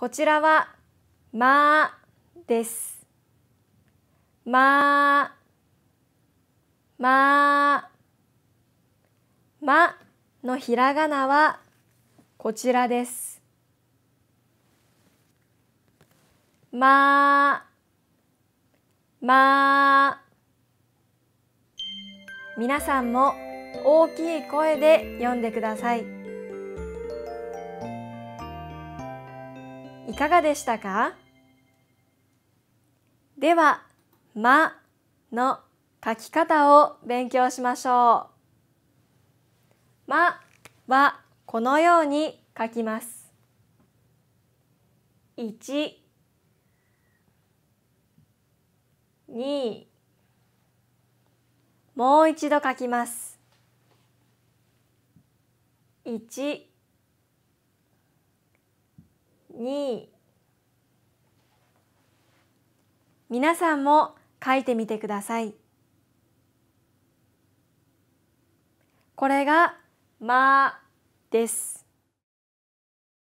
こちらは「ま」ーです。まー、まー、まのひらがなはこちらです。まー、まー。皆さんも大きい声で読んでください。いかがでしたかでは「ま」の書き方を勉強しましょう。「ま」はこのように書きます。1 2もう一度書きます。1に皆さんも書いてみてください。これが「ま」です。